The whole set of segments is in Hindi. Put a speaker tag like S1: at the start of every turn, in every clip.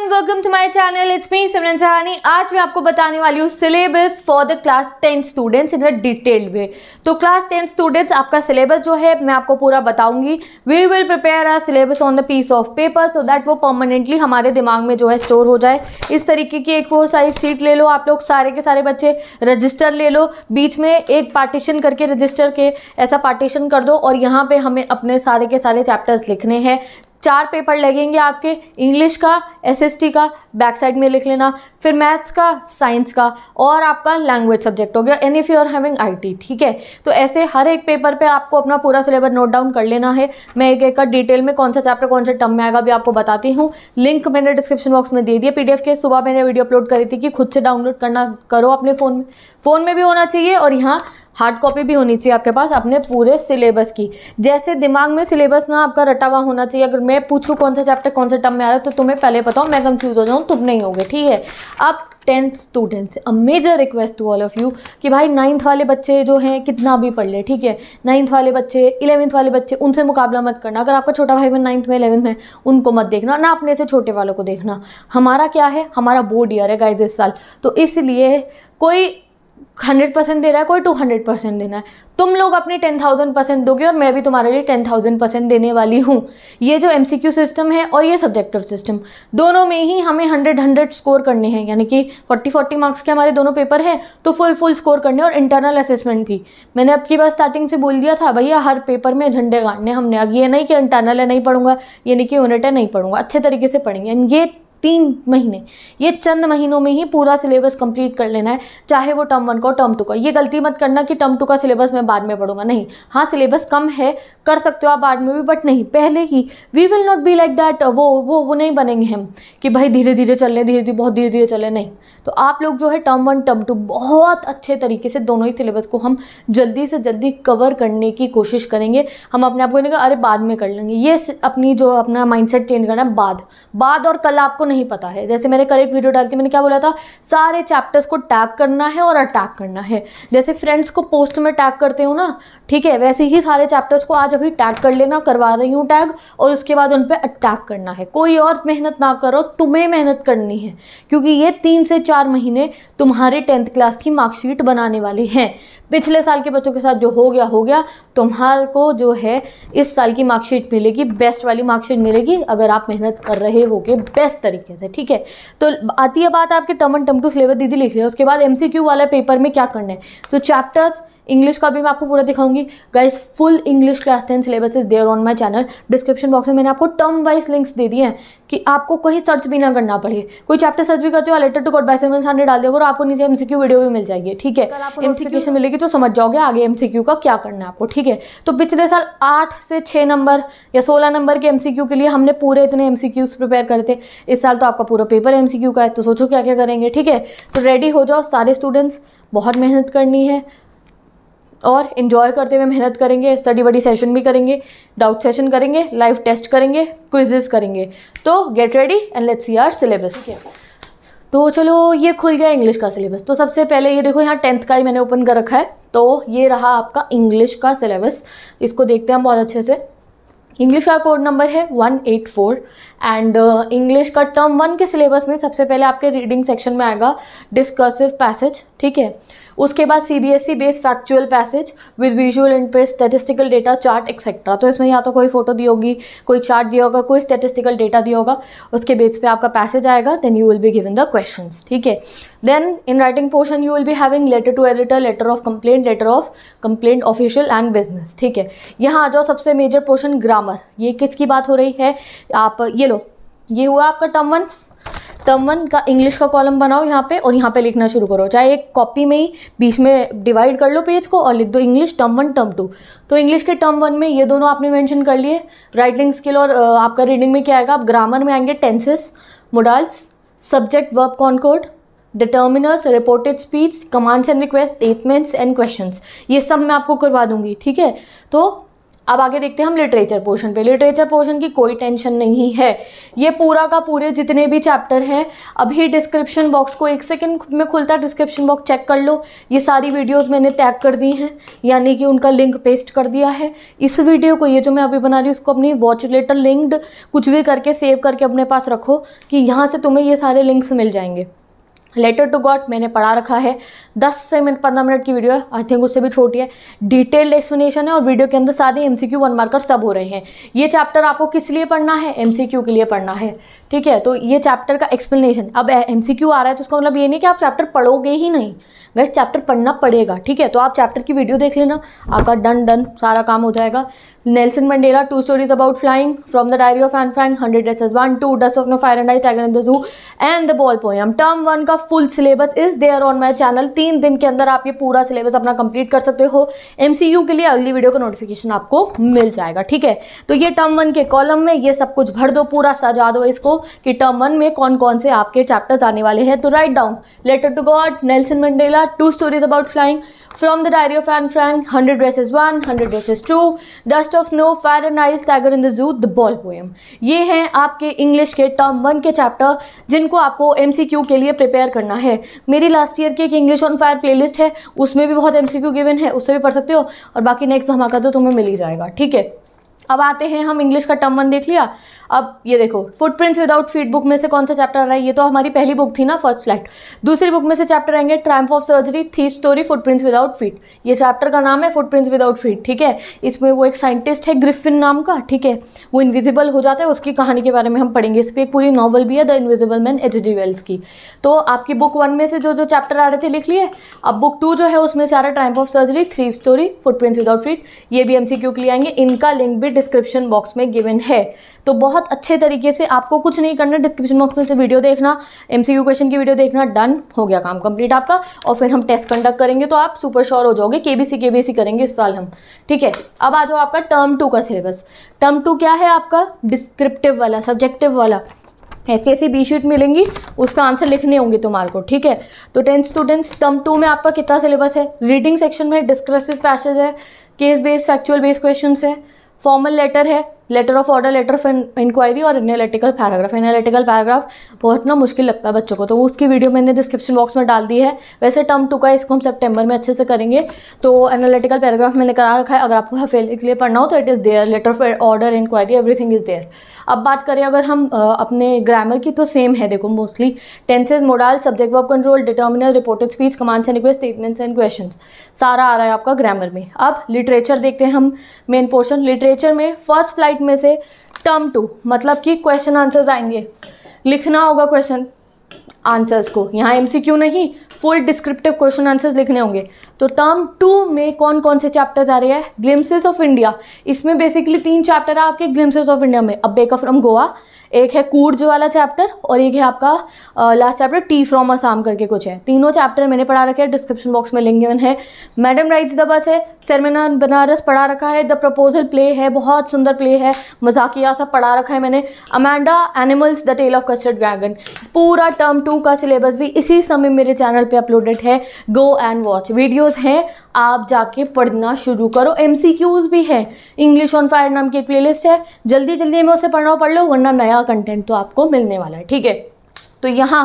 S1: Everyone welcome to my channel it's me Simran Sahani आज मैं आपको बताने वाली हूँ syllabus for the class tenth students in the detail way तो क्लास टेंथ स्टूडेंट्स आपका सिलेबस जो है मैं आपको पूरा बताऊंगी we will prepare our syllabus on the piece of paper so that वो परमानेंटली हमारे दिमाग में जो है स्टोर हो जाए इस तरीके की एक वो सारी शीट ले लो आप लोग सारे के सारे बच्चे रजिस्टर ले लो बीच में एक पार्टीशन करके रजिस्टर के ऐसा पार्टीशन कर दो और यहाँ पर हमें अपने सारे के सारे चैप्टर्स लिखने हैं चार पेपर लगेंगे आपके इंग्लिश का एसएसटी का बैक साइड में लिख लेना फिर मैथ्स का साइंस का और आपका लैंग्वेज सब्जेक्ट हो गया any if you are having IT ठीक है तो ऐसे हर एक पेपर पे आपको अपना पूरा सिलेबस नोट डाउन कर लेना है मैं एक एक का डिटेल में कौन सा चैप्टर कौन सा टर्म में आएगा भी आपको बताती हूँ लिंक मैंने डिस्क्रिप्शन बॉक्स में दे दिया पी के सुबह मैंने वीडियो अपलोड करी थी कि खुद से डाउनलोड करना करो अपने फ़ोन में फ़ोन में भी होना चाहिए और यहाँ हार्ड कॉपी भी होनी चाहिए आपके पास अपने पूरे सिलेबस की जैसे दिमाग में सिलेबस ना आपका रटा हुआ होना चाहिए अगर मैं पूछूँ कौन सा चैप्टर कौन से टर्म में आ रहा है तो तुम्हें पहले बताओ मैं कंफ्यूज हो जाऊँ तुम नहीं होगे ठीक है अब tenth students a major request to all of you कि भाई नाइन्थ वाले बच्चे जो हैं कितना भी पढ़ ले ठीक है नाइन्थ वाले बच्चे इलेवंथ वाले बच्चे उनसे मुकाबला मत करना अगर आपका छोटा भाई बहन नाइन्थ में इलेवंथ में उनको मत देखना ना अपने से छोटे वालों को देखना हमारा क्या है हमारा बोर्ड ईयर है गाइस इस साल तो इसलिए कोई हंड्रेड परसेंट दे रहा है कोई टू हंड्रेड परसेंट देना है तुम लोग अपने टेन थाउजेंड परसेंट दोगे और मैं भी तुम्हारे लिए टेन थाउजेंड परसेंट देने वाली हूँ ये जो एम सी क्यू सिस्टम है और ये सब्जेक्टिव सिस्टम दोनों में ही हमें हंड्रेड हंड्रेड स्कोर करने हैं यानी कि फोर्टी फोर्टी मार्क्स के हमारे दोनों पेपर हैं तो फुल फुल स्कोर करने और इंटरनल असेसमेंट भी मैंने अब की बार स्टार्टिंग से बोल दिया था भैया हर पेपर में झंडे गाड़ने हमने अब ये नहीं कि इंटरनल है नहीं पढ़ूंगा यानी कि यूनिट है नहीं पढ़ूंगा अच्छे तरीके से पढ़ेंगे ये तीन महीने ये चंद महीनों में ही पूरा सिलेबस कंप्लीट कर लेना है चाहे वो टर्म वन का टर्म टू का ये गलती मत करना कि टर्म टू का सिलेबस मैं बाद में पढ़ूंगा नहीं हाँ सिलेबस कम है कर सकते हो आप बाद में भी बट नहीं पहले ही we will not be like that वो वो वो नहीं बनेंगे हम कि भाई धीरे धीरे चल रहे धीरे धीरे बहुत धीरे धीरे चले नहीं तो आप लोग जो है टर्म वन टर्म टू बहुत अच्छे तरीके से दोनों ही सिलेबस को हम जल्दी से जल्दी कवर करने की कोशिश करेंगे हम अपने आप को नहीं अरे बाद में कर लेंगे ये अपनी जो अपना माइंडसेट चेंज करना है बाद बाद और कल आपको नहीं पता है जैसे मैंने कल एक वीडियो डाल के मैंने क्या बोला था सारे चैप्टर्स को टैग करना है और अटैक करना है जैसे फ्रेंड्स को पोस्ट में टैग करते हो ना ठीक है वैसे ही सारे चैप्टर्स को आज अभी टैग कर लेना करवा रही हूँ टैग और उसके बाद उन पर अटैक करना है कोई और मेहनत ना करो तुम्हें मेहनत करनी है क्योंकि ये तीन से चार महीने तुम्हारे टेंथ क्लास की मार्कशीट बनाने वाले हैं पिछले साल के बच्चों के साथ जो हो गया हो गया तुम्हार को जो है इस साल की मार्कशीट मिलेगी बेस्ट वाली मार्कशीट मिलेगी अगर आप मेहनत कर रहे होगे बेस्ट तरीके से ठीक है तो आती है बात आपके एंड टम टू सिलेबस दीदी लिख लिया उसके बाद एम वाला पेपर में क्या करना है तो चैप्टर्स इंग्लिश का भी मैं आपको पूरा दिखाऊंगी guys full English class ten syllabus is there on my channel description box में मैंने आपको टर्म वाइज लिंक्स दे दिए हैं कि आपको कहीं सर्च भी ना करना पड़े कोई चैप्टर सर्च भी करते हो letter to God by seven सामने डाल दोगे और आपको नीचे एम वीडियो भी मिल जाएगी ठीक है एम एमसीक्यू मिलेगी तो समझ जाओगे आगे एम का क्या करना है आपको ठीक है तो पिछले साल आठ से छः नंबर या सोलह नंबर के एम के लिए हमने पूरे इतने एम प्रिपेयर करते इस साल तो आपका पूरा पेपर एम का है तो सोचो क्या क्या करेंगे ठीक है तो रेडी हो जाओ सारे स्टूडेंट्स बहुत मेहनत करनी है और इन्जॉय करते हुए मेहनत करेंगे स्टडी बडी सेशन भी करेंगे डाउट सेशन करेंगे लाइव टेस्ट करेंगे क्विजेस करेंगे तो get ready and let's see our syllabus तो चलो ये खुल गया इंग्लिश का सिलेबस तो सबसे पहले ये देखो यहाँ टेंथ का ही मैंने ओपन कर रखा है तो ये रहा आपका इंग्लिश का सिलेबस इसको देखते हैं हम बहुत अच्छे से इंग्लिश का कोड नंबर है 184 एंड इंग्लिश का टर्म वन के सिलेबस में सबसे पहले आपके रीडिंग सेक्शन में आएगा डिस्कर्सिव पैसेज ठीक है उसके बाद C B S E based factual passage with visual interest statistical data chart etcetera तो इसमें या तो कोई फोटो दी होगी कोई चार्ट दिया होगा कोई स्टेटिस्टिकल डेटा दिया होगा उसके बेस पे आपका पैसेज आएगा then you will be given the question ठीक है then in writing portion you will be having letter to editor letter of complaint letter of complaint official and business ठीक है यहाँ आ जाओ सबसे मेजर पोर्शन ग्रामर ये किसकी बात हो रही है आप ये लो ये हुआ आपका टर्म वन टर्म वन का इंग्लिश का कॉलम बनाओ यहाँ पे और यहाँ पे लिखना शुरू करो चाहे एक कॉपी में ही बीच में डिवाइड कर लो पेज को और लिख दो English term one term two तो इंग्लिश के टर्म वन में ये दोनों आपने मेंशन कर लिए राइटिंग स्किल और आपका रीडिंग में क्या आएगा आप ग्रामर में आएंगे tenses modals subject verb concord determiners reported speech commands and request statements and question ये सब मैं आपको करवा दूंगी ठीक है तो अब आगे देखते हैं हम लिटरेचर पोर्शन पे लिटरेचर पोर्शन की कोई टेंशन नहीं है ये पूरा का पूरे जितने भी चैप्टर हैं अभी डिस्क्रिप्शन बॉक्स को एक सेकेंड में खुलता है डिस्क्रिप्शन बॉक्स चेक कर लो ये सारी वीडियोस मैंने टैग कर दी हैं यानी कि उनका लिंक पेस्ट कर दिया है इस वीडियो को ये जो मैं अभी बना रही हूँ उसको अपनी वॉच लेटर लिंक्ड कुछ भी करके सेव करके अपने पास रखो कि यहाँ से तुम्हें ये सारे लिंक्स मिल जाएंगे लेटर टू गॉड मैंने पढ़ा रखा है दस से मिनट पंद्रह मिनट की वीडियो है आई थिंक उससे भी छोटी है डिटेल्ड एक्सप्लेनेशन है और वीडियो के अंदर सारे एमसीक्यू वन मार्कर सब हो रहे हैं ये चैप्टर आपको किस लिए पढ़ना है एमसीक्यू के लिए पढ़ना है ठीक है तो ये चैप्टर का एक्सप्लेनेशन अब एम आ रहा है तो उसका मतलब ये नहीं कि आप चैप्टर पढ़ोगे ही नहीं गैस चैप्टर पढ़ना पड़ेगा ठीक है तो आप चैप्टर की वीडियो देख लेना आपका डन डन सारा काम हो जाएगा Nelson Mandela two stories about flying from the diary of Anne Frank hundred S one two dust of no fire and I tiger in the zoo and the ball poem term one का full syllabus is there on my channel तीन दिन के अंदर आप ये पूरा सिलेबस अपना कंप्लीट कर सकते हो एम के लिए अगली वीडियो का नोटिफिकेशन आपको मिल जाएगा ठीक है तो ये टर्म वन के कॉलम में ये सब कुछ भर दो पूरा सजा दो इसको कि टर्म वन में कौन कौन से आपके चैप्टर्स आने वाले हैं तो write down letter to God Nelson Mandela two stories about flying from the diary of Anne Frank hundred dresses one hundred dresses two dust of snow fire and ice tiger in the zoo the ball poem ये हैं आपके इंग्लिश के टर्म वन के चैप्टर जिनको आपको एम के लिए प्रिपेयर करना है मेरी लास्ट ईयर की एक इंग्लिश ऑन फायर प्लेलिस्ट है उसमें भी बहुत एम सी क्यू गिवन है उससे भी पढ़ सकते हो और बाकी नेक्स्ट धमाका तो तुम्हें मिल ही जाएगा ठीक है अब आते हैं हम इंग्लिश का टर्म वन देख लिया अब ये देखो फुटप्रिंट्स विदाउट फीड बुक में से कौन सा चैप्टर आ रहा है ये तो हमारी पहली बुक थी ना फर्स्ट फ्लैट दूसरी बुक में से चैप्टर आएंगे ट्रैम्प ऑफ सर्जरी थी स्टोरी फुटप्रिंट्स विदाउट फीट ये चैप्टर का नाम है फुटप्रिंट्स विदाउट फीट ठीक है इसमें वो एक साइंटिस्ट है ग्रिफिन नाम का ठीक है वो इन्विजिबल हो जाता है उसकी कहानी के बारे में हम पढ़ेंगे इस पर एक पूरी नॉवल भी है the invisible man H G Wells की तो आपकी बुक वन में से जो जो चैप्टर आ रहे थे लिख लिए अब बुक टू जो है उसमें से आ रहा है triumph of surgery three story footprints without feet ये भी एम के लिए आएंगे इनका लिंक भी डिस्क्रिप्शन बॉक्स में गिवन है तो बहुत अच्छे तरीके से आपको कुछ नहीं करना डिस्क्रिप्शन बॉक्स में से वीडियो देखना एम क्वेश्चन की वीडियो देखना डन हो गया काम कंप्लीट आपका और फिर हम टेस्ट कंडक्ट करेंगे तो आप सुपर श्योर हो जाओगे के बी करेंगे इस साल हम ठीक है अब आ जाओ आपका टर्म टू का सिलेबस टर्म टू क्या है आपका डिस्क्रिप्टिव वाला सब्जेक्टिव वाला ऐसी ऐसी बी शीट मिलेंगी उसका आंसर लिखने होंगे तुम्हारे को ठीक है तो टेंथ स्टूडेंट्स टर्म टू में आपका कितना सिलेबस है रीडिंग सेक्शन में डिस्क्रसिव पैसेज है case based factual based question है फॉर्मल लेटर है letter of order letter of inquiry और एनालिटिकल पैराग्राफ एनालिटिकल पैराग्राफ बहुत ना मुश्किल लगता है बच्चों को तो उसकी वीडियो मैंने डिस्क्रिप्शन बॉक्स में डाल दी है वैसे टर्म टू का इसको हम सेप्टेम्बर में अच्छे से करेंगे तो एनालिटिकल पैराग्राफ मैंने करा रखा है अगर आपको हफेल के लिए पढ़ना हो तो it is there letter of order inquiry everything is there अब बात करें अगर हम अपने ग्रामर की तो सेम है देखो mostly tenses modal subject verb control determiner reported speech commands and request statements and question सारा आ रहा है आपका ग्रामर में अब लिटरेचर देखते हैं हम मेन पोर्शन लिटरेचर में फर्स्ट फ्लाइट टॉपिक में से टर्म टू मतलब कि क्वेश्चन आंसर्स आएंगे लिखना होगा क्वेश्चन आंसर्स को यहाँ एमसीक्यू नहीं फुल डिस्क्रिप्टिव क्वेश्चन आंसर्स लिखने होंगे तो टर्म टू में कौन कौन से चैप्टर्स आ रहे हैं ग्लिम्सेस ऑफ इंडिया इसमें बेसिकली तीन चैप्टर है आपके ग्लिम्सेस ऑफ इंडिया में अब बेकअप फ्रॉम गोवा एक है कूर्ज वाला चैप्टर और एक है आपका last chapter tea from Assam करके कुछ है तीनों चैप्टर मैंने पढ़ा रखे हैं डिस्क्रिप्शन बॉक्स में लिंक है मैडम राइट्स द बस है सरमेना बनारस पढ़ा रखा है द प्रपोजल प्ले है बहुत सुंदर प्ले है मजाकिया सब पढ़ा रखा है मैंने Amanda animals the tale of custard dragon पूरा टर्म टू का सिलेबस भी इसी समय मेरे चैनल पर अपलोडेड है go and watch video videos हैं आप जाके पढ़ना शुरू करो एमसीक्यूज भी है इंग्लिश ऑन फायर नाम की एक प्लेलिस्ट है जल्दी जल्दी में उसे पढ़ना पढ़ लो वरना नया कंटेंट तो आपको मिलने वाला है ठीक है तो यहाँ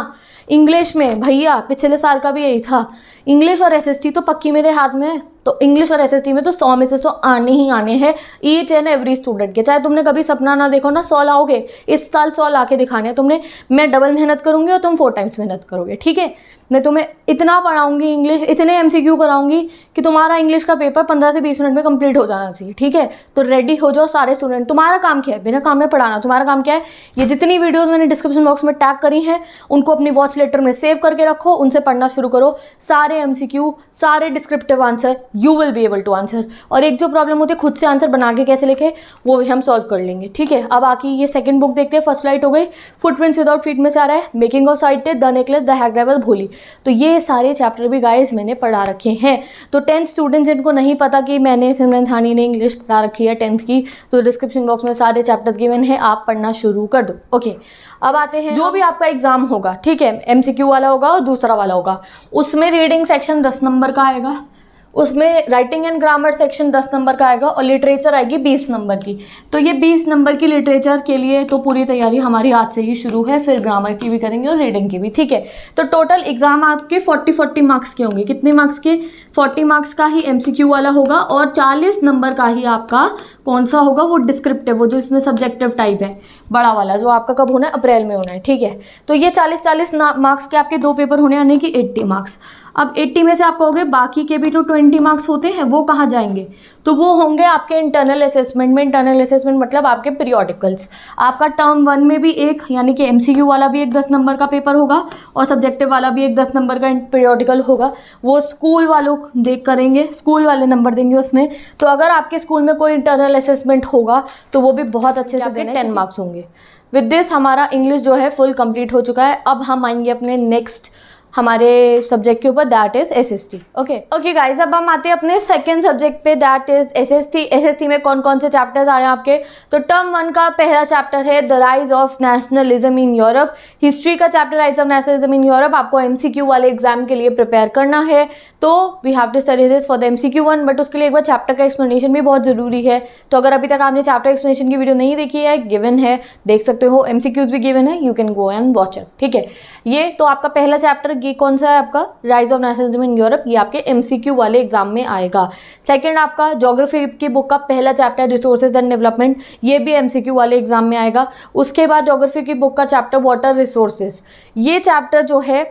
S1: इंग्लिश में भैया पिछले साल का भी यही था इंग्लिश और एस तो पक्की मेरे हाथ में है तो इंग्लिश और एस में तो सौ में से सौ आने ही आने हैं ईच एंड एवरी स्टूडेंट के चाहे तुमने कभी सपना ना देखो ना सौ लाओगे इस साल सौ ला के दिखाने हैं तुमने मैं डबल मेहनत करूंगी और तुम फोर टाइम्स मेहनत करोगे ठीक है मैं तुम्हें इतना पढ़ाऊंगी इंग्लिश इतने एम सी क्यू कराऊंगी कि तुम्हारा इंग्लिश का पेपर पंद्रह से बीस मिनट में कंप्लीट हो जाना चाहिए ठीक है तो रेडी हो जाओ सारे स्टूडेंट तुम्हारा काम क्या है बिना काम में पढ़ाना तुम्हारा काम क्या है ये जितनी वीडियोज़ मैंने डिस्क्रिप्शन बॉक्स में टैग करी हैं उनको अपनी वॉच लेटर में सेव करके रखो उनसे पढ़ना शुरू करो सारे एम सारे descriptive answer you will be able to answer और एक जो प्रॉब्लम होती है खुद से आंसर बना के कैसे लिखे वो भी हम सॉल्व कर लेंगे ठीक है अब आकी ये सेकंड बुक देखते हैं फर्स्ट लाइट हो गई फुटप्रिंट्स विदाउट फीट में से आ रहा है making of sight the necklace the driver Bholi तो ये सारे चैप्टर भी गाइज मैंने पढ़ा रखे हैं तो टेंथ स्टूडेंट जिनको नहीं पता कि मैंने सिमरन थानी ने इंग्लिश पढ़ा रखी है टेंथ की तो डिस्क्रिप्शन बॉक्स में सारे चैप्टर गिवन है आप पढ़ना शुरू कर दो ओके अब आते हैं जो भी आपका एग्ज़ाम होगा ठीक है एम वाला होगा और दूसरा वाला होगा उसमें रीडिंग सेक्शन दस नंबर का आएगा उसमें राइटिंग एंड ग्रामर सेक्शन दस नंबर का आएगा और लिटरेचर आएगी बीस नंबर की तो ये बीस नंबर की लिटरेचर के लिए तो पूरी तैयारी हमारी आज से ही शुरू है फिर ग्रामर की भी करेंगे और रीडिंग की भी ठीक है तो टोटल एग्जाम आपके फोर्टी फोर्टी मार्क्स के होंगे कितने मार्क्स के फोर्टी मार्क्स का ही एम वाला होगा और चालीस नंबर का ही आपका कौन सा होगा वो डिस्क्रिप्टिव वो जो इसमें सब्जेक्टिव टाइप है बड़ा वाला जो आपका कब होना है अप्रैल में होना है ठीक है तो ये चालीस चालीस मार्क्स के आपके दो पेपर होने यानी कि एट्टी मार्क्स अब 80 में से आप कहोगे बाकी के भी तो 20 मार्क्स होते हैं वो कहाँ जाएंगे तो वो होंगे आपके इंटरनल असेसमेंट में इंटरनल असेसमेंट मतलब आपके पीरियोडिकल्स आपका टर्म वन में भी एक यानी कि एम वाला भी एक दस नंबर का पेपर होगा और सब्जेक्टिव वाला भी एक दस नंबर का पीरियोडिकल होगा वो स्कूल वालों देख करेंगे स्कूल वाले नंबर देंगे उसमें तो अगर आपके स्कूल में कोई इंटरनल असेसमेंट होगा तो वो भी बहुत अच्छे से टेन मार्क्स होंगे विद दिस हमारा इंग्लिश जो है फुल कंप्लीट हो चुका है अब हम आएंगे अपने नेक्स्ट हमारे सब्जेक्ट के ऊपर that is S S T okay okay guys अब हम आते हैं अपने सेकेंड सब्जेक्ट पे that is S S T S S T में कौन कौन से चैप्टर्स आ रहे हैं आपके तो टर्म वन का पहला चैप्टर है the rise of nationalism in Europe history का chapter rise of nationalism in Europe आपको एम सी क्यू वाले एग्जाम के लिए प्रिपेयर करना है तो we have to study this for the M C Q one but उसके लिए एक बार चैप्टर का एक्सप्लेनेशन भी बहुत ज़रूरी है तो अगर अभी तक आपने चैप्टर एक्सप्लेनेशन की वीडियो नहीं देखी है गिवन है देख सकते हो एम सी क्यूज भी गिवन है you can go and watch it ठीक है ये तो आपका पहला चैप्टर ये कौन सा है आपका rise of nationalism in Europe ये आपके एमसीक्यू वाले एग्जाम में आएगा सेकंड आपका जोग्राफी की बुक का पहला चैप्टर रिसोर्सेज एंड डेवलपमेंट ये भी एमसीक्यू वाले एग्जाम में आएगा उसके बाद जोग्राफी की बुक का चैप्टर वाटर रिसोर्सेज ये चैप्टर जो है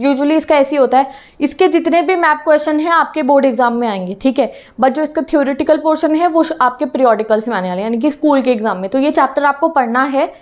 S1: यूजुअली इसका ऐसे होता है इसके जितने भी मैप क्वेश्चन हैं आपके बोर्ड एग्जाम में आएंगे ठीक है बट जो इसका थ्योरेटिकल पोर्शन है वो आपके पीरियोडिकल्स में आने वाले यानी कि स्कूल के एग्जाम में तो ये चैप्टर आपको पढ़ना है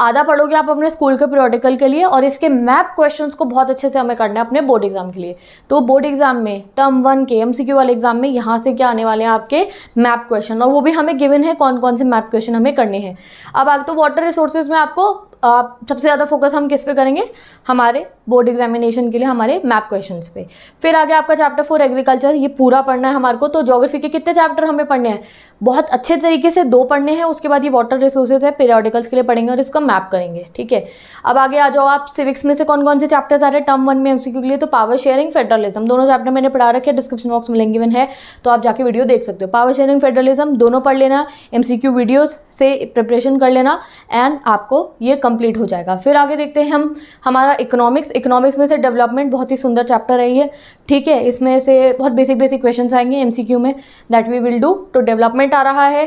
S1: आधा पढ़ोगे आप अपने स्कूल के प्रोटिकल के लिए और इसके मैप क्वेश्चंस को बहुत अच्छे से हमें करना है अपने बोर्ड एग्जाम के लिए तो बोर्ड एग्जाम में टर्म वन के एम वाले एग्जाम में यहाँ से क्या आने वाले हैं आपके मैप क्वेश्चन और वो भी हमें गिवन है कौन कौन से मैप क्वेश्चन हमें करने हैं अब आगे तो वाटर रिसोर्सेज में आपको आप सबसे ज़्यादा फोकस हम किस पे करेंगे हमारे बोर्ड एग्जामिनेशन के लिए हमारे मैप क्वेश्चंस पे फिर आगे आपका चैप्टर फोर एग्रीकल्चर ये पूरा पढ़ना है हमारे को तो जोग्राफी के कितने चैप्टर हमें पढ़ने हैं बहुत अच्छे तरीके से दो पढ़ने हैं उसके बाद ये वाटर रिसोर्सेज है पेरियोडिकल्स के लिए पढ़ेंगे और इसका मैप करेंगे ठीक है अब आगे आ जाओ आप सिविक्स में से कौन कौन से चैप्टर्स आ रहे हैं टर्म वन में एम के लिए तो पावर शेयरिंग फेडरलिज्म दोनों चैप्टर मैंने पढ़ा रखे डिस्क्रिप्शन बॉक्स में लिंक गिवन है तो आप जाके वीडियो देख सकते हो पावर शेयरिंग फेडरलिज्म दोनों पढ़ लेना एम वीडियोज़ से प्रिपरेशन कर लेना एंड आपको ये कम कंप्लीट हो जाएगा फिर आगे देखते हैं हम हमारा इकोनॉमिक्स इकोनॉमिक्स में से डेवलपमेंट बहुत ही सुंदर चैप्टर रही है ठीक है इसमें से बहुत बेसिक बेसिक क्वेश्चन आएंगे एम में दैट वी विल डू तो डेवलपमेंट आ रहा है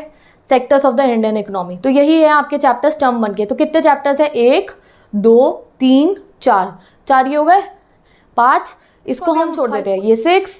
S1: sectors of the Indian economy तो यही है आपके चैप्टर्स टर्म बन के तो कितने चैप्टर्स है एक दो तीन चार चार ये हो गए पाँच इसको हम छोड़ देते हैं ये six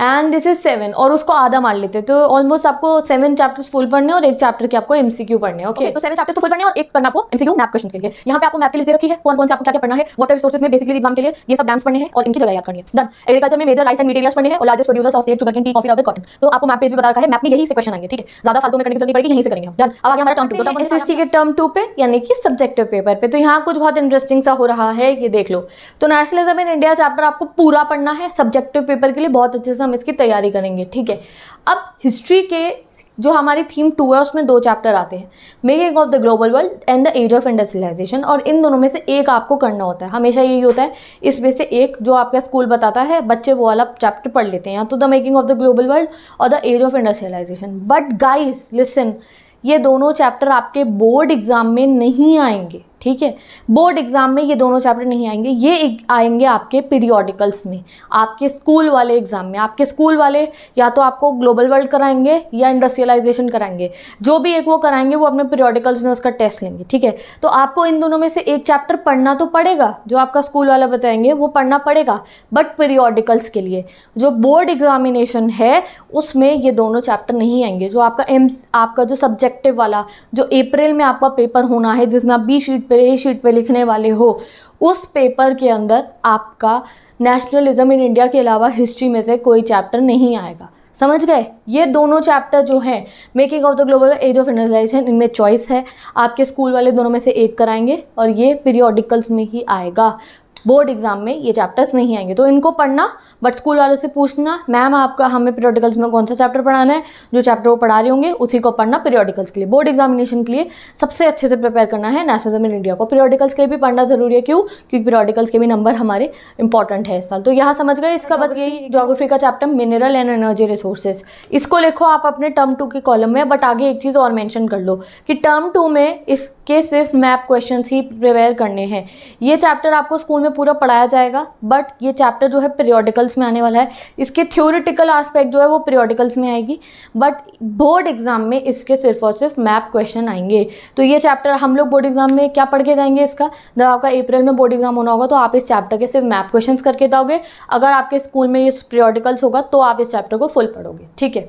S1: and this is seven और उसको आधा मान लेते तो ऑलमोस्ट आपको सेवन चैप्टर्स फुल पढ़ने और एक चैप्टर के आपको एमसीक्यू पढ़ने ओके तो सेवन चैप्टर्स फुल पढ़ने और एक करना आपको एमसीक्यू मैप क्वेश्चन के लिए यहाँ पे आपको मैप के लिए रखी है कौन कौन से आपको क्या क्या पढ़ना है वाटर रिसोर्स में बेसिकली एग्जाम के लिए ये सब डैम्स पढ़ने हैं और इनकी जगह याद करनी है डन एग्रीकल्चर में मेजर राइस एंड मीटेरियल्स पढ़ने हैं और largest producers of state sugar tea coffee rubber cotton तो आपको मैप पेज भी बता रखा है मैप में यही से क्वेश्चन आएंगे ठीक है ज्यादा फालतू में करने की जरूरत पड़ेगी यहीं से करेंगे डन अब आगे हमारा टर्म टू एसएससी के टर्म टू पे यानी कि सब्जेक्टिव पेपर पे तो यहाँ कुछ बहुत इंटरेस्टिंग सा हो रहा है ये देख लो तो नेशनलिज्म इन इंडिया चैप्टर आपको पूरा पढ़ना है सब्जेक्टिव पेपर के लिए बहुत अच्छे से हम इसकी तैयारी करेंगे ठीक है अब हिस्ट्री के जो हमारी थीम टू है उसमें दो चैप्टर आते हैं making of the global world and the age of industrialisation और इन दोनों में से एक आपको करना होता है हमेशा यही होता है इसमें से एक जो आपका स्कूल बताता है बच्चे वो वाला चैप्टर पढ़ लेते हैं या तो the making of the global world और the age of industrialisation but guys listen ये दोनों चैप्टर आपके बोर्ड एग्जाम में नहीं आएंगे ठीक है बोर्ड एग्ज़ाम में ये दोनों चैप्टर नहीं आएंगे ये आएंगे आपके पीरियोडिकल्स में आपके स्कूल वाले एग्ज़ाम में आपके स्कूल वाले या तो आपको ग्लोबल वर्ल्ड कराएंगे या इंडस्ट्रियलाइजेशन कराएंगे जो भी एक वो कराएंगे वो अपने पीरियोडिकल्स में उसका टेस्ट लेंगे ठीक है तो आपको इन दोनों में से एक चैप्टर पढ़ना तो पड़ेगा जो आपका स्कूल वाला बताएंगे वो पढ़ना पड़ेगा बट पीरियोडिकल्स के लिए जो बोर्ड एग्जामिनेशन है उसमें ये दोनों चैप्टर नहीं आएंगे जो आपका एम्स आपका जो सब्जेक्टिव वाला जो अप्रैल में आपका पेपर होना है जिसमें आप बी शीट पे ए शीट पर लिखने वाले हो उस पेपर के अंदर आपका नेशनलिज्म इन इंडिया के अलावा हिस्ट्री में से कोई चैप्टर नहीं आएगा समझ गए ये दोनों चैप्टर जो हैं making of the global age of industrialisation इनमें चॉइस है आपके स्कूल वाले दोनों में से एक कराएंगे और ये पीरियोडिकल्स में ही आएगा बोर्ड एग्जाम में ये चैप्टर्स नहीं आएंगे तो इनको पढ़ना बट स्कूल वालों से पूछना मैम आपका हमें पीरियडिकल्स में कौन सा चैप्टर पढ़ाना है जो चैप्टर वो पढ़ा रहे होंगे उसी को पढ़ना पीरियडिकल्स के लिए बोर्ड एग्जामिनेशन के लिए सबसे अच्छे से प्रिपेयर करना है नेशनलिज्म इन इंडिया को पीरियडिकल्स के लिए भी पढ़ना जरूरी है क्यों क्योंकि पीरियडिकल्स के भी नंबर हमारे इंपॉर्टेंट है इस साल तो यहाँ समझ गए इसका बस यही जोग्राफी का chapter mineral and energy resources इसको लिखो आप अपने टर्म टू के कॉलम में बट आगे एक चीज़ और मैंशन कर लो कि टर्म टू में इस के सिर्फ मैप क्वेश्चन ही प्रिपेयर करने हैं ये चैप्टर आपको स्कूल में पूरा पढ़ाया जाएगा बट ये चैप्टर जो है पीरियोडिकल्स में आने वाला है इसके थ्योरिटिकल आस्पेक्ट जो है वो पीरियोडिकल्स में आएगी बट बोर्ड एग्जाम में इसके सिर्फ और सिर्फ मैप क्वेश्चन आएंगे तो ये चैप्टर हम लोग बोर्ड एग्जाम में क्या पढ़ के जाएंगे इसका जब आपका अप्रैल में बोर्ड एग्जाम होना होगा तो आप इस चैप्टर के सिर्फ मैप क्वेश्चन करके जाओगे अगर आपके स्कूल में ये पीरियोडिकल्स होगा तो आप इस चैप्टर को फुल पढ़ोगे ठीक है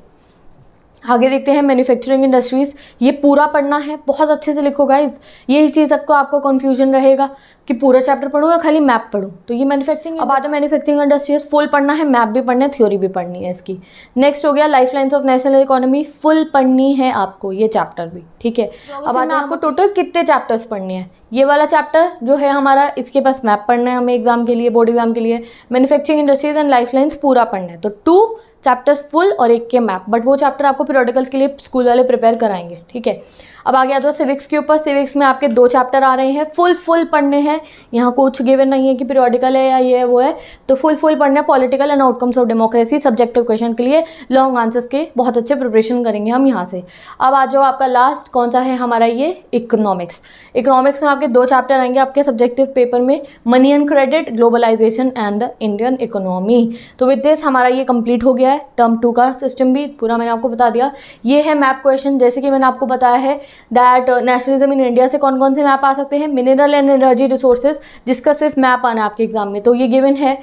S1: आगे देखते हैं मैन्युफैक्चरिंग इंडस्ट्रीज़ ये पूरा पढ़ना है बहुत अच्छे से लिखो गाइज यही चीज़ आपको आपको कन्फ्यूजन रहेगा कि पूरा चैप्टर पढ़ूँ या खाली मैप पढ़ूँ तो ये मैन्युफैक्चरिंग अब आता मैन्युफैक्चरिंग इंडस्ट्रीज फुल पढ़ना है मैप भी पढ़ना है थ्योरी भी पढ़नी है इसकी नेक्स्ट हो गया life lines of national economy full पढ़नी है आपको ये चैप्टर भी ठीक है तो अब आता आपको टोटल कितने चैप्टर्स पढ़ने हैं ये वाला चैप्टर जो है हमारा इसके पास मैप पढ़ना है हमें एग्जाम के लिए बोर्ड एग्जाम के लिए manufacturing industries and life lines पूरा पढ़ना है तो टू चैप्टर्स फुल और एक के मैप बट वो चैप्टर आपको पीरियडिकल्स के लिए स्कूल वाले प्रिपेयर कराएंगे ठीक है अब आगे आ जाओ सिविक्स के ऊपर सिविक्स में आपके दो चैप्टर आ रहे हैं फुल फुल पढ़ने हैं यहाँ कुछ गिवन नहीं है कि पीरियोडिकल है या ये वो है तो फुल फुल पढ़ने political and outcomes of democracy subjective question के लिए लॉन्ग आंसर्स के बहुत अच्छे प्रिपरेशन करेंगे हम यहाँ से अब आ जाओ आपका लास्ट कौन सा है हमारा ये इकोनॉमिक्स इकोनॉमिक्स में आपके दो चैप्टर आएंगे आपके सब्जेक्टिव पेपर में money and credit globalisation and the Indian economy तो विद दिस हमारा ये कंप्लीट हो गया है टर्म टू का सिस्टम भी पूरा मैंने आपको बता दिया ये है मैप क्वेश्चन जैसे कि मैंने आपको बताया है दैट नेशनलिज्म इन इंडिया से कौन कौन से मैप आ सकते हैं मिनरल एंड एनर्जी रिसोर्सेज जिसका सिर्फ मैप आना आपके एग्जाम में तो ये गिवन है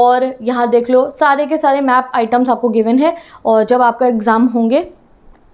S1: और यहाँ देख लो सारे के सारे मैप आइटम्स आपको गिवन है और जब आपका एग्ज़ाम होंगे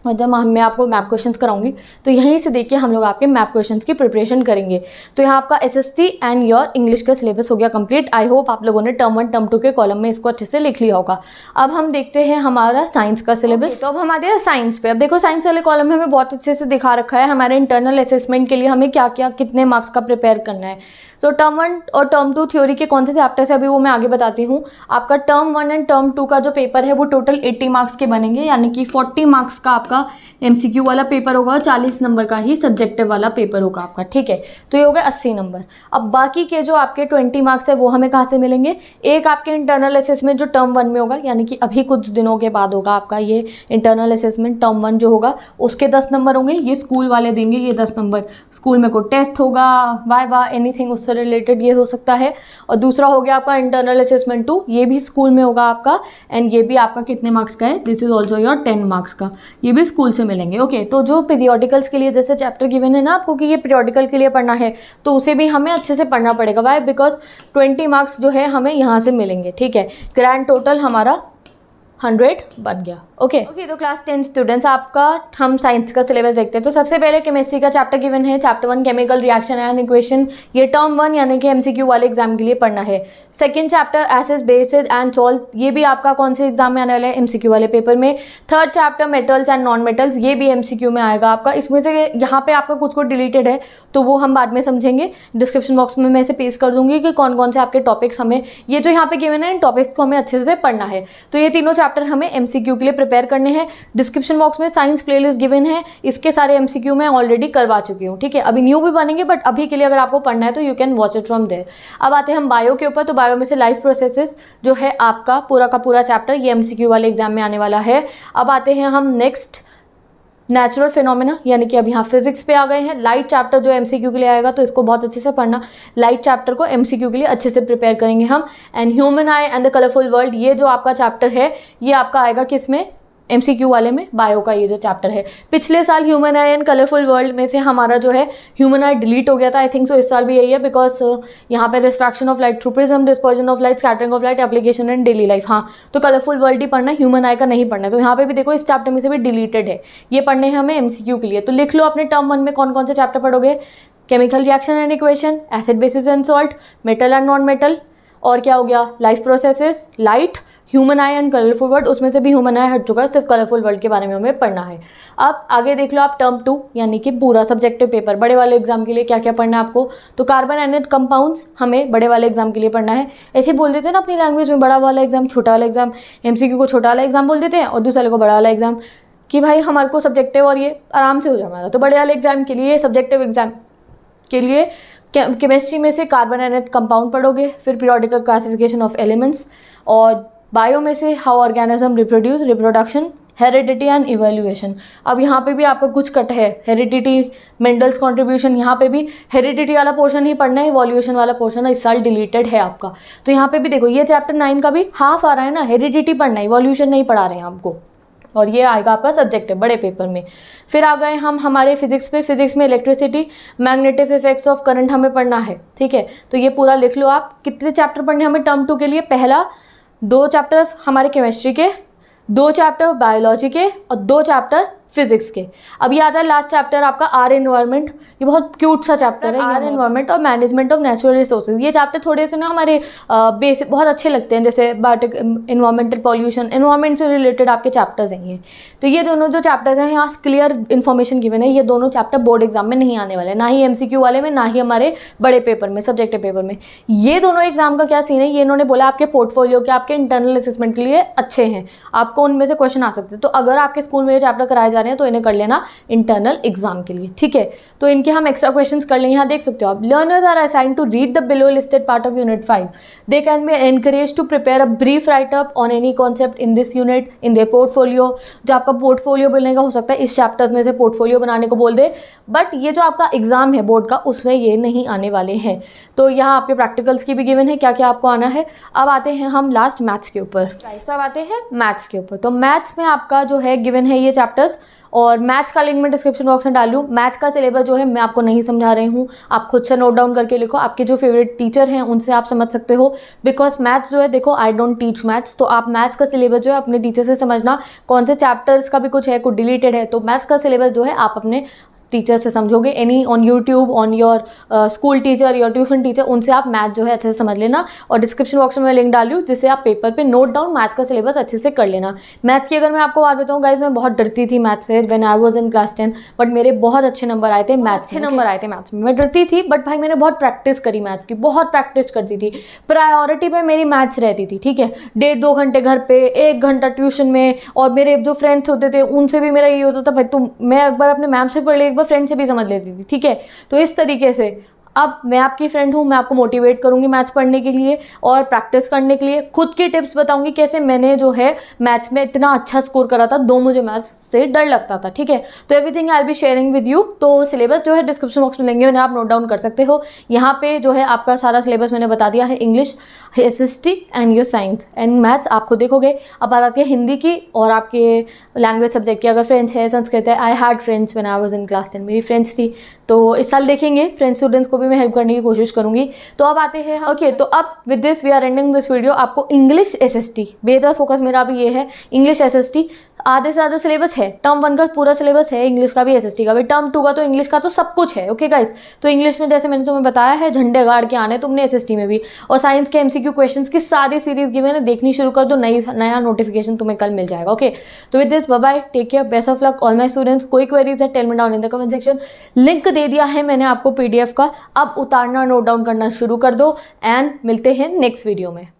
S1: और जब मैं आपको मैप क्वेश्चंस कराऊंगी तो यहीं से देखिए हम लोग आपके मैप क्वेश्चंस की प्रिपरेशन करेंगे तो यहाँ आपका एसएसटी एंड योर इंग्लिश का सिलेबस हो गया कंप्लीट आई होप आप लोगों ने टर्म वन टर्म टू के कॉलम में इसको अच्छे से लिख लिया होगा अब हम देखते हैं हमारा साइंस का सिलेबस okay, तो अब हम आते हैं साइंस पे अब देखो साइंस वाले कॉलम में हमें बहुत अच्छे से दिखा रखा है हमारे इंटरनल असेसमेंट के लिए हमें क्या क्या कितने मार्क्स का प्रिपेयर करना है तो टर्म वन और टर्म टू थ्योरी के कौन से चैप्टर्स है अभी वो मैं आगे बताती हूँ आपका term one and term two का जो पेपर है वो टोटल एट्टी मार्क्स के बनेंगे यानी कि फोर्टी मार्क्स का आपका एम वाला पेपर होगा और चालीस नंबर का ही सब्जेक्टिव वाला पेपर होगा आपका ठीक है तो ये हो गया अस्सी नंबर अब बाकी के जो आपके ट्वेंटी मार्क्स है वो हमें कहाँ से मिलेंगे एक आपके इंटरनल असेसमेंट जो टर्म वन में होगा यानी कि अभी कुछ दिनों के बाद होगा आपका ये इंटरनल असेसमेंट टर्म वन जो होगा उसके दस नंबर होंगे ये स्कूल वाले देंगे ये दस नंबर स्कूल में कोई टेस्ट होगा वाई वाह एनीथिंग उससे से रिलेटेड ये हो सकता है और दूसरा हो गया आपका इंटरनल असेसमेंट टू ये भी स्कूल में होगा आपका एंड ये भी आपका कितने मार्क्स का है this is also your ten marks का ये भी स्कूल से मिलेंगे ओके okay, तो जो पीरियोडिकल्स के लिए जैसे चैप्टर गिवन है ना आपको कि ये पीरियोडिकल के लिए पढ़ना है तो उसे भी हमें अच्छे से पढ़ना पड़ेगा वाई बिकॉज ट्वेंटी मार्क्स जो है हमें यहाँ से मिलेंगे ठीक है ग्रैंड टोटल हमारा हंड्रेड बन गया ओके okay. ओके okay, तो क्लास टेन स्टूडेंट्स आपका हम साइंस का सिलेबस देखते हैं तो सबसे पहले केमिस्ट्री का चैप्टर गिवन है chapter one chemical reaction and equation ये टर्म वन यानी कि एमसीक्यू वाले एग्जाम के लिए पढ़ना है सेकंड चैप्टर एसेस बेसिस एंड सॉल्ट ये भी आपका कौन से एग्जाम में आने वाला है एम वाले पेपर में third chapter metals and non metals ये भी एम में आएगा आपका इसमें से यहाँ पर आपका कुछ कुछ डिलीटेड है तो वो हम बाद में समझेंगे डिस्क्रिप्शन बॉक्स में मैं इसे पेश कर दूँगी कि कौन कौन से आपके टॉपिक्स हमें ये जो यहाँ पे गिवन है इन टॉपिक्स को हमें अच्छे से पढ़ना है तो ये तीनों चैप्टर चैप्टर हमें एमसीक्यू के लिए प्रिपेयर करने हैं डिस्क्रिप्शन बॉक्स में साइंस प्लेलिस्ट गिवन है इसके सारे एमसीक्यू मैं ऑलरेडी करवा चुकी हूँ ठीक है अभी न्यू भी बनेंगे बट अभी के लिए अगर आपको पढ़ना है तो you can watch it from there अब आते हैं हम बायो के ऊपर तो बायो में से लाइफ प्रोसेसेस जो है आपका पूरा का पूरा चैप्टर ये एमसीक्यू वाले एग्जाम में आने वाला है अब आते हैं हम नेक्स्ट नेचुरल फिनोमिना यानी कि अब यहाँ फिजिक्स पे आ गए हैं लाइट चैप्टर जो एमसीक्यू के लिए आएगा तो इसको बहुत अच्छे से पढ़ना लाइट चैप्टर को एमसीक्यू के लिए अच्छे से प्रिपेयर करेंगे हम and human eye and the colourful world ये जो आपका चैप्टर है ये आपका आएगा किस में एमसीक्यू वाले में बायो का ये जो चैप्टर है पिछले साल human eye and colourful world में से हमारा जो है ह्यूमन आई डिलीट हो गया था आई थिंक सो इस साल भी यही है बिकॉज uh, यहाँ पे refraction of light through dispersion dispersion of light scattering of light application in daily life हाँ तो कलरफुल वर्ल्ड ही पढ़ना ह्यूमन आई का नहीं पढ़ना है तो यहाँ पे भी देखो इस चैप्टर में से भी डिलीटेड है ये पढ़ने हैं हमें एमसीक्यू के लिए तो लिख लो अपने टर्म वन में कौन कौन से चैप्टर पढ़ोगे chemical reaction and equation acid bases and salt metal and non metal और क्या हो गया life processes light human eye and colourful word उसमें से भी ह्यूमन आई हट चुका है सिर्फ कलरफुल वर्ड के बारे में हमें पढ़ना है अब आगे देख लो आप टर्म टू यानी कि पूरा सब्जेक्टिव पेपर बड़े वाले एग्जाम के लिए क्या क्या पढ़ना है आपको तो कार्बन एनेट कंपाउंड्स हमें बड़े वाले एग्जाम के लिए पढ़ना है ऐसे बोल देते हैं ना अपनी लैंग्वेज में बड़ा वाला एग्जाम छोटा वाला एग्जाम एम को छोटा वाला एग्जाम बोल देते हैं और दूसरे को बड़ा वाला एग्जाम कि भाई हमारे को सब्जेक्टिव और ये आराम से हो जाए हमारा तो बड़े वाले एग्जाम के लिए सब्जेक्टिव एग्जाम के लिए केमिस्ट्री में से कार्बन एनेट कंपाउंड पढ़ोगे फिर पीरियोडिकल क्लासिफिकेशन ऑफ एलिमेंट्स और बायो में से how organism reproduce reproduction heredity and evolution अब यहाँ पे भी आपका कुछ कट है हेरिडिटी मेंडल्स कॉन्ट्रीब्यूशन यहाँ पे भी हेरिडिटी वाला पोर्शन ही पढ़ना है इवोल्यूशन वाला पोर्शन इस साल डिलीटेड है आपका तो यहाँ पे भी देखो ये चैप्टर नाइन का भी हाफ आ रहा है ना हेरिडिटी पढ़ना है इवोल्यूशन नहीं पढ़ा रहे हैं आपको और ये आएगा आपका सब्जेक्ट है बड़े पेपर में फिर आ गए हम हमारे फिजिक्स पे फिजिक्स में electricity magnetic effects of current हमें पढ़ना है ठीक है तो ये पूरा लिख लो आप कितने चैप्टर पढ़ने हमें टर्म टू के लिए पहला दो चैप्टर हमारे केमिस्ट्री के दो चैप्टर बायोलॉजी के और दो चैप्टर फिजिक्स के अब ये आता है लास्ट चैप्टर आपका आर एनवायरमेंट ये बहुत क्यूट सा चैप्टर है आर एनवायरमेंट और मैनेजमेंट ऑफ नेचुरल रिसोर्सेज ये चैप्टर थोड़े से ना हमारे बेसिक बहुत अच्छे लगते हैं जैसे बायोटिक इन्वायरमेंटल पॉल्यूशन इन्वायरमेंट से रिलेटेड आपके चैप्टर्स हैं ये तो ये दोनों जो चैप्टर्स हैं यहाँ क्लियर इन्फॉर्मेशन गिवन है ये दोनों चैप्टर बोर्ड एग्जाम में नहीं आने वाले ना ही एम वाले में ना ही हमारे बड़े पेपर में सब्जेक्टिव पेपर में ये दोनों एग्जाम का क्या सीन है ये इन्होंने बोला आपके पोर्टफोलियो के आपके इंटरनल असेसमेंट के लिए अच्छे हैं आपको उनमें से क्वेश्चन आ सकते हैं तो अगर आपके स्कूल में ये चैप्टर कराया जा रहे हैं तो इन्हें कर लेना इंटरनल एग्जाम के लिए ठीक है तो इनके हम एक्स्ट्रा क्वेश्चन कर लें यहाँ देख सकते हो आप learners are assign to read the below listed part of unit five they can be encourage to prepare a brief writeup on any concept in this unit in the portfolio जो आपका पोर्टफोलियो बोलने का हो सकता है इस चैप्टर में से पोर्टफोलियो बनाने को बोल दे बट ये जो आपका एग्जाम है बोर्ड का उसमें ये नहीं आने वाले हैं तो यहाँ आपके प्रैक्टिकल्स की भी गिवन है क्या क्या आपको आना है अब आते हैं हम लास्ट मैथ्स के ऊपर तो अब आते हैं मैथ्स के ऊपर तो मैथ्स में आपका जो है गिवन है ये चैप्टर्स और मैथ्स का लिंक मैं डिस्क्रिप्शन बॉक्स में डालूँ मैथ्स का सिलेबस जो है मैं आपको नहीं समझा रही हूँ आप खुद से नोट डाउन करके लिखो आपके जो फेवरेट टीचर हैं उनसे आप समझ सकते हो बिकॉज मैथ्स जो है देखो आई डोंट टीच मैथ्स तो आप मैथ्स का सिलेबस जो है अपने टीचर से समझना कौन से चैप्टर्स का भी कुछ है कुछ डिलीटेड है तो मैथ्स का सिलेबस जो है आप अपने टीचर से समझोगे any on YouTube on your school teacher your tuition teacher उनसे आप मैथ जो है अच्छे से समझ लेना और डिस्क्रिप्शन बॉक्स में मैं लिंक डाली जिससे आप पेपर पे नोट डाउन मैथ्स का सिलेबस अच्छे से कर लेना मैथ्स की अगर मैं आपको बात बताऊँ गाइज मैं बहुत डरती थी मैथ्स से when I was in class ten but मेरे बहुत अच्छे नंबर आए थे मैथ्स अच्छे नंबर आए थे मैथ्स में मैं डरती थी बट भाई मैंने बहुत प्रैक्टिस करी मैथ्स की बहुत प्रैक्टिस करती थी प्रायोरिटी पर मेरी मैथ्स रहती थी ठीक है डेढ़ दो घंटे घर पर एक घंटा ट्यूशन में और मेरे जो फ्रेंड्स होते थे उनसे भी मेरा ये होता था भाई तुम मैं एक बार अपने मैम से पढ़ ली एक बार फ्रेंड से भी समझ लेती थी ठीक है तो इस तरीके से अब मैं आपकी फ्रेंड हूँ मैं आपको मोटिवेट करूँगी मैथ्स पढ़ने के लिए और प्रैक्टिस करने के लिए खुद की टिप्स बताऊँगी कैसे मैंने जो है मैथ्स में इतना अच्छा स्कोर करा था दो मुझे मैथ्स से डर लगता था ठीक है तो everything I be sharing with you तो सिलेबस जो है डिस्क्रिप्शन बॉक्स में लेंगे उन्हें आप नोट डाउन कर सकते हो यहाँ पे जो है आपका सारा सिलेबस मैंने बता दिया है English S S T and your science and maths आपको देखोगे अब बात आती है हिंदी की और आपके लैंग्वेज सब्जेक्ट की अगर फ्रेंच है संस्कृत है I had French one I was in class ten मेरी फ्रेंच थी तो इस साल देखेंगे फ्रेंच स्टूडेंट्स को भी मैं हेल्प करने की कोशिश करूंगी तो अब आते हैं ओके okay, तो अब with this we are ending this video आपको इंग्लिश एस एस टी बेहतर फोकस मेरा अभी ये है इंग्लिश एस एस टी आधे से आधा सिलेबस है टर्म वन का पूरा सिलेबस है इंग्लिश का भी एस का भी टर्म टू का तो इंग्लिश का तो सब कुछ है ओके गाइस तो इंग्लिश में जैसे मैंने तुम्हें बताया है झंडे गाड़ के आने तुमने एस में भी और साइंस के एमसीक्यू क्वेश्चंस की सारी सीरीज की मैंने देखनी शुरू कर दो नई नया नोटिफिकेशन तुम्हें कल मिल जाएगा ओके तो with this bye take care best of luck all my students कोई क्वेरीज है tell me down in the comment section link दे दिया है मैंने आपको पी का अब उतारना नोट डाउन करना शुरू कर दो एंड मिलते हैं नेक्स्ट वीडियो में